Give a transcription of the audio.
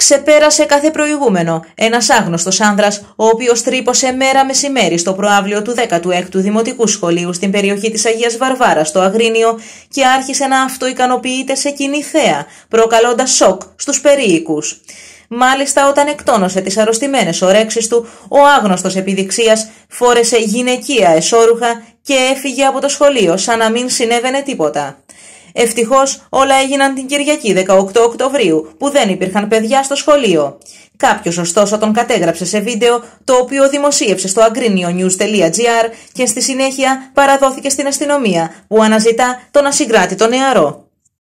ξεπέρασε κάθε προηγούμενο. Ένας άγνωστος άνδρας, ο οποίος τρύπωσε μέρα μεσημέρι στο προάβλιο του 16ου Δημοτικού Σχολείου στην περιοχή της Αγίας Βαρβάρας στο Αγρίνιο και άρχισε να αυτοικανοποιείται σε κοινή θέα, προκαλώντας σοκ στους περίοικους. Μάλιστα, όταν εκτόνωσε τις αρρωστημένες ορέξει του, ο άγνωστος επιδειξίας φόρεσε γυναικεία εσόρουχα και έφυγε από το σχολείο σαν να μην συνέβαινε τίποτα. Ευτυχώς όλα έγιναν την Κυριακή 18 Οκτωβρίου, που δεν υπήρχαν παιδιά στο σχολείο. Κάποιος ωστόσο τον κατέγραψε σε βίντεο, το οποίο δημοσίευσε στο agrinionews.gr και στη συνέχεια παραδόθηκε στην αστυνομία, που αναζητά τον ασυγκράτητο νεαρό.